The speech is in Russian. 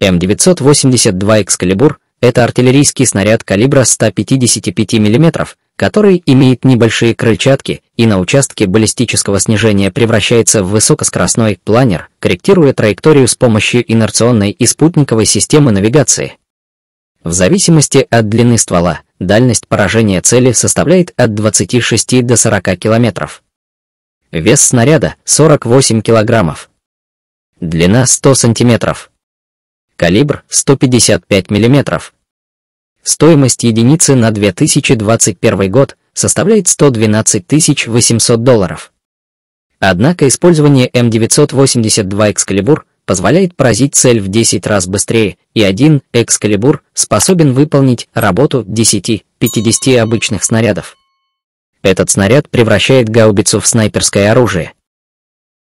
М982 «Экскалибур» — это артиллерийский снаряд калибра 155 мм, который имеет небольшие крыльчатки и на участке баллистического снижения превращается в высокоскоростной планер, корректируя траекторию с помощью инерционной и спутниковой системы навигации. В зависимости от длины ствола, дальность поражения цели составляет от 26 до 40 км. Вес снаряда – 48 кг. Длина – 100 сантиметров калибр 155 мм. Стоимость единицы на 2021 год составляет 112 800 долларов. Однако использование М982 «Экскалибур» позволяет поразить цель в 10 раз быстрее, и один «Экскалибур» способен выполнить работу 10-50 обычных снарядов. Этот снаряд превращает гаубицу в снайперское оружие –